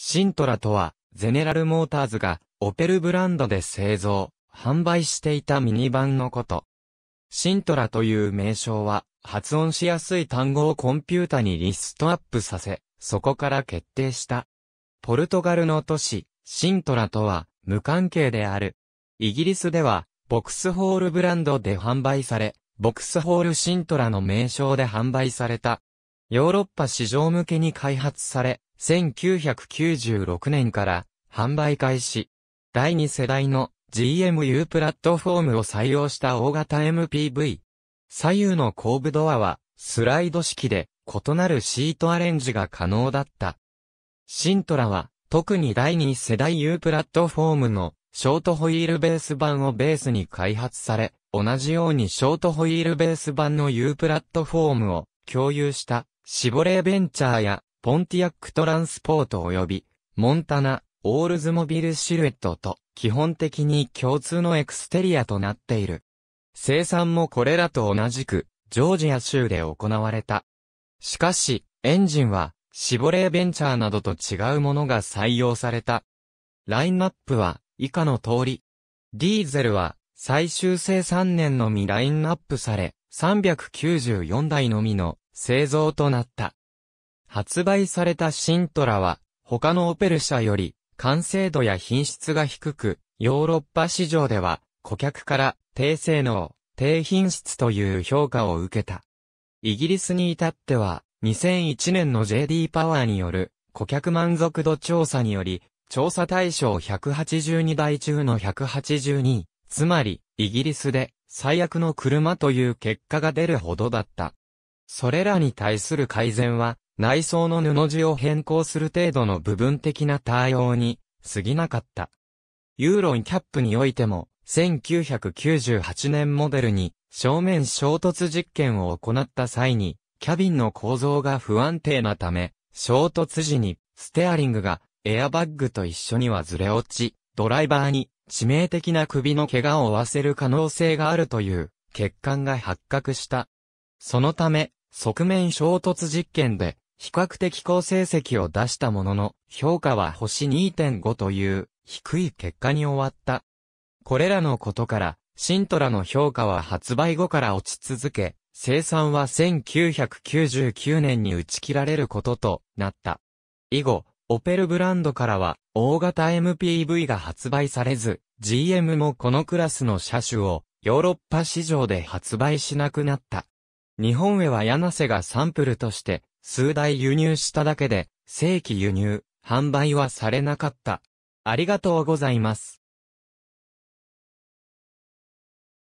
シントラとは、ゼネラルモーターズが、オペルブランドで製造、販売していたミニバンのこと。シントラという名称は、発音しやすい単語をコンピュータにリストアップさせ、そこから決定した。ポルトガルの都市、シントラとは、無関係である。イギリスでは、ボクスホールブランドで販売され、ボクスホールシントラの名称で販売されたヨーロッパ市場向けに開発され、1996年から販売開始。第2世代の GMU プラットフォームを採用した大型 MPV。左右の後部ドアはスライド式で異なるシートアレンジが可能だった。シントラは特に第2世代 U プラットフォームのショートホイールベース版をベースに開発され、同じようにショートホイールベース版の U プラットフォームを共有したシボレーベンチャーや、ポンティアックトランスポート及び、モンタナ、オールズモビルシルエットと、基本的に共通のエクステリアとなっている。生産もこれらと同じく、ジョージア州で行われた。しかし、エンジンは、シボレーベンチャーなどと違うものが採用された。ラインナップは、以下の通り。ディーゼルは、最終生3年のみラインナップされ、394台のみの製造となった。発売されたシントラは、他のオペル社より、完成度や品質が低く、ヨーロッパ市場では、顧客から、低性能、低品質という評価を受けた。イギリスに至っては、2001年の JD パワーによる、顧客満足度調査により、調査対象182台中の182位、つまり、イギリスで、最悪の車という結果が出るほどだった。それらに対する改善は、内装の布地を変更する程度の部分的な対応に過ぎなかった。ユーロンキャップにおいても、1998年モデルに正面衝突実験を行った際に、キャビンの構造が不安定なため、衝突時にステアリングがエアバッグと一緒にはずれ落ち、ドライバーに致命的な首の怪我を負わせる可能性があるという欠陥が発覚した。そのため、側面衝突実験で、比較的高成績を出したものの、評価は星2.5という低い結果に終わった。これらのことから、シントラの評価は発売後から落ち続け、生産は1999年に打ち切られることとなった。以後、オペルブランドからは大型 MPV が発売されず、GM もこのクラスの車種をヨーロッパ市場で発売しなくなった。日本へは柳瀬がサンプルとして数台輸入しただけで、正規輸入、販売はされなかった。ありがとうございます。